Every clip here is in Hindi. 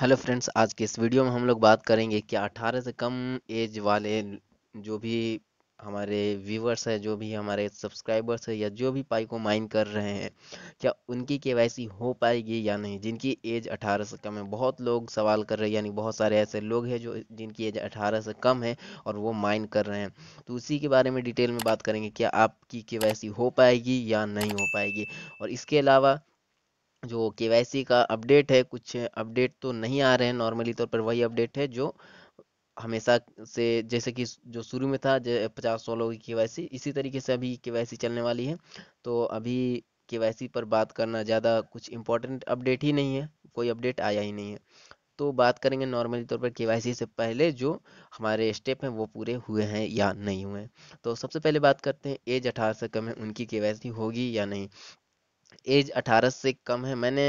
हेलो फ्रेंड्स आज के इस वीडियो में हम लोग बात करेंगे कि 18 से कम एज वाले जो भी हमारे व्यूवर्स हैं जो भी हमारे सब्सक्राइबर्स हैं या जो भी पाई को माइन कर रहे हैं क्या उनकी केवाईसी हो पाएगी या नहीं जिनकी एज 18 से कम है बहुत लोग सवाल कर रहे हैं यानी बहुत सारे ऐसे लोग हैं जो जिनकी एज 18 से कम है और वो माइन कर रहे हैं तो उसी के बारे में डिटेल में बात करेंगे क्या आपकी के हो पाएगी या नहीं हो पाएगी और इसके अलावा जो के का अपडेट है कुछ अपडेट तो नहीं आ रहे हैं नॉर्मली तौर पर वही अपडेट है जो हमेशा से जैसे कि जो शुरू में था पचास सौ लोगों की के इसी तरीके से अभी के चलने वाली है तो अभी के पर बात करना ज़्यादा कुछ इम्पोर्टेंट अपडेट ही नहीं है कोई अपडेट आया ही नहीं है तो बात करेंगे नॉर्मली तौर पर के से पहले जो हमारे स्टेप हैं वो पूरे हुए हैं या नहीं हुए हैं तो सबसे पहले बात करते हैं एज अठारह से कम है उनकी के होगी या नहीं एज 18 से कम है मैंने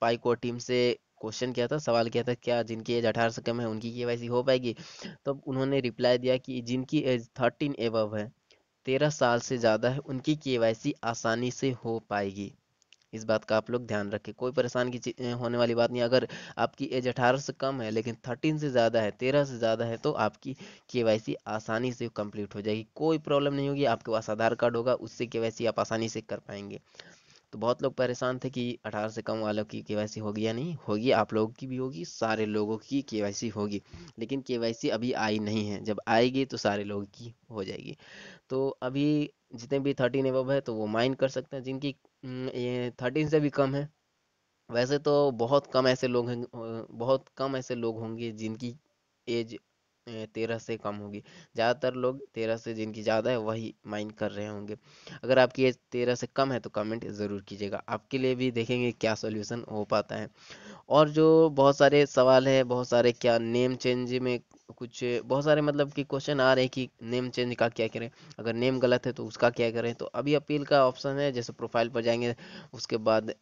पाई को टीम से क्वेश्चन किया था सवाल किया था क्या जिनकी एज 18 से कम है उनकी के हो पाएगी तब तो उन्होंने रिप्लाई दिया कि जिनकी एज 13 एव है तेरह साल से ज़्यादा है उनकी के आसानी से हो पाएगी इस बात का आप लोग ध्यान रखें कोई परेशान की होने वाली बात नहीं अगर आपकी एज अठारह से कम है लेकिन थर्टीन से ज़्यादा है तेरह से ज़्यादा है तो आपकी के आसानी से कंप्लीट हो जाएगी कोई प्रॉब्लम नहीं होगी आपके पास आधार कार्ड होगा उससे के आप आसानी से कर पाएंगे तो बहुत लोग परेशान थे कि 18 से कम वालों की के होगी या नहीं होगी आप लोगों की भी होगी सारे लोगों की के होगी लेकिन के अभी आई नहीं है जब आएगी तो सारे लोगों की हो जाएगी तो अभी जितने भी थर्टीन एवब है तो वो माइंड कर सकते हैं जिनकी ये थर्टीन से भी कम है वैसे तो बहुत कम ऐसे लोग हैं बहुत कम ऐसे लोग होंगे जिनकी एज तेरह से कम होगी ज़्यादातर लोग तेरह से जिनकी ज़्यादा है वही माइंड कर रहे होंगे अगर आपकी एज तेरह से कम है तो कमेंट ज़रूर कीजिएगा आपके लिए भी देखेंगे क्या सोल्यूशन हो पाता है और जो बहुत सारे सवाल है बहुत सारे क्या नेम चेंज में कुछ बहुत सारे मतलब कि क्वेश्चन आ रहे हैं कि नेम चेंज का क्या करें अगर नेम गलत है तो उसका क्या करें तो अभी अपील का ऑप्शन है जैसे प्रोफाइल पर जाएंगे उसके बाद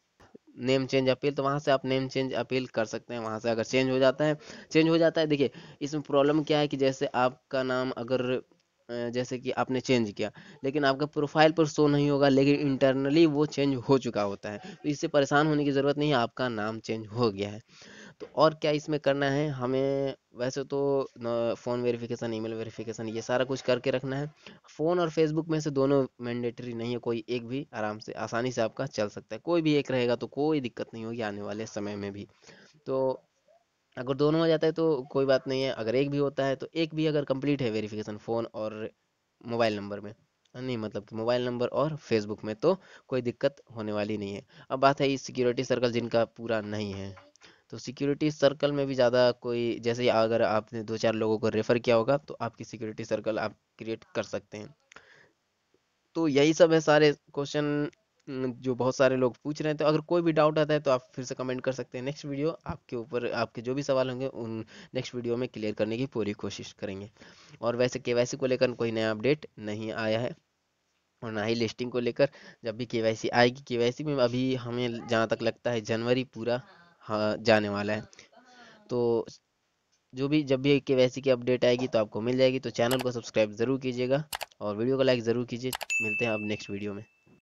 नेम चेंज अपील तो वहाँ से आप नेम चेंज अपील कर सकते हैं वहाँ से अगर चेंज हो जाता है चेंज हो जाता है देखिए इसमें प्रॉब्लम क्या है कि जैसे आपका नाम अगर जैसे कि आपने चेंज किया लेकिन आपका प्रोफाइल पर शो नहीं होगा लेकिन इंटरनली वो चेंज हो चुका होता है तो इससे परेशान होने की ज़रूरत नहीं है आपका नाम चेंज हो गया है तो और क्या इसमें करना है हमें वैसे तो फ़ोन वेरिफिकेशन ईमेल वेरिफिकेशन ये सारा कुछ करके रखना है फ़ोन और फेसबुक में से दोनों मैंडेटरी नहीं है कोई एक भी आराम से आसानी से आपका चल सकता है कोई भी एक रहेगा तो कोई दिक्कत नहीं होगी आने वाले समय में भी तो अगर दोनों हो जाता है तो कोई बात नहीं है अगर एक भी होता है तो एक भी अगर कंप्लीट है वेरिफिकेशन फ़ोन और मोबाइल नंबर में नहीं मतलब कि मोबाइल नंबर और फेसबुक में तो कोई दिक्कत होने वाली नहीं है अब बात है इस सिक्योरिटी सर्कल जिनका पूरा नहीं है तो सिक्योरिटी सर्कल में भी ज़्यादा कोई जैसे अगर आपने दो चार लोगों को रेफ़र किया होगा तो आपकी सिक्योरिटी सर्कल आप क्रिएट कर सकते हैं तो यही सब है सारे क्वेश्चन जो बहुत सारे लोग पूछ रहे हैं तो अगर कोई भी डाउट आता है तो आप फिर से कमेंट कर सकते हैं नेक्स्ट वीडियो आपके ऊपर आपके जो भी सवाल होंगे उन नेक्स्ट वीडियो में क्लियर करने की पूरी कोशिश करेंगे और वैसे के को लेकर कोई नया अपडेट नहीं आया है और ना ही लिस्टिंग को लेकर जब भी के आएगी के में अभी हमें जहाँ तक लगता है जनवरी पूरा हाँ जाने वाला है तो जो भी जब भी के वैसी की अपडेट आएगी तो आपको मिल जाएगी तो चैनल को सब्सक्राइब ज़रूर कीजिएगा और वीडियो को लाइक ज़रूर कीजिए मिलते हैं अब नेक्स्ट वीडियो में